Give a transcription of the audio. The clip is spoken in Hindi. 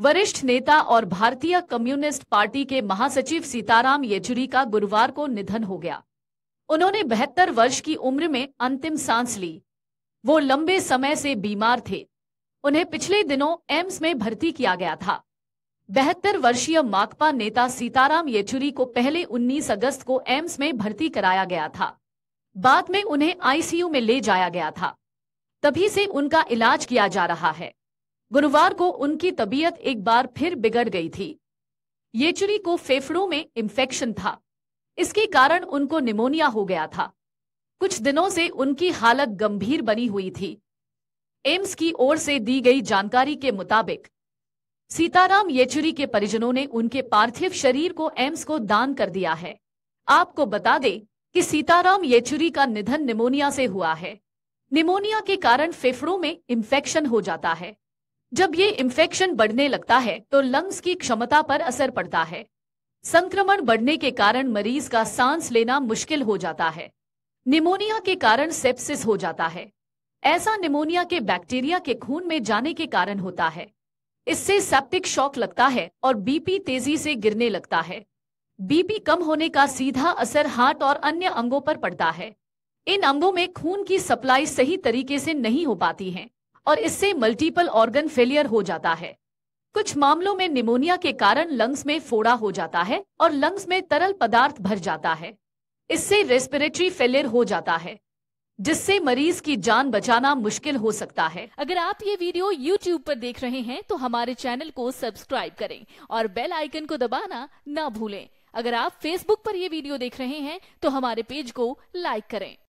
वरिष्ठ नेता और भारतीय कम्युनिस्ट पार्टी के महासचिव सीताराम येचुरी का गुरुवार को निधन हो गया उन्होंने बहत्तर वर्ष की उम्र में अंतिम सांस ली वो लंबे समय से बीमार थे उन्हें पिछले दिनों एम्स में भर्ती किया गया था बहत्तर वर्षीय माकपा नेता सीताराम येचुरी को पहले 19 अगस्त को एम्स में भर्ती कराया गया था बाद में उन्हें आईसीयू में ले जाया गया था तभी से उनका इलाज किया जा रहा है गुरुवार को उनकी तबीयत एक बार फिर बिगड़ गई थी येचुरी को फेफड़ों में इंफेक्शन था इसके कारण उनको निमोनिया हो गया था कुछ दिनों से उनकी हालत गंभीर बनी हुई थी एम्स की ओर से दी गई जानकारी के मुताबिक सीताराम येचुरी के परिजनों ने उनके पार्थिव शरीर को एम्स को दान कर दिया है आपको बता दें कि सीताराम येचुरी का निधन निमोनिया से हुआ है निमोनिया के कारण फेफड़ों में इन्फेक्शन हो जाता है जब ये इंफेक्शन बढ़ने लगता है तो लंग्स की क्षमता पर असर पड़ता है संक्रमण बढ़ने के कारण मरीज का सांस लेना मुश्किल हो जाता है निमोनिया के कारण सेप्सिस हो जाता है ऐसा निमोनिया के बैक्टीरिया के खून में जाने के कारण होता है इससे सेप्टिक शॉक लगता है और बीपी तेजी से गिरने लगता है बीपी कम होने का सीधा असर हार्ट और अन्य अंगों पर पड़ता है इन अंगों में खून की सप्लाई सही तरीके से नहीं हो पाती है और इससे मल्टीपल ऑर्गन फेलियर हो जाता है कुछ मामलों में निमोनिया के कारण लंग्स में फोड़ा हो जाता है और लंग्स में तरल पदार्थ भर जाता है इससे रेस्पिरेटरी फेलियर हो जाता है जिससे मरीज की जान बचाना मुश्किल हो सकता है अगर आप ये वीडियो YouTube पर देख रहे हैं तो हमारे चैनल को सब्सक्राइब करें और बेल आइकन को दबाना ना भूलें अगर आप Facebook पर यह वीडियो देख रहे हैं तो हमारे पेज को लाइक करें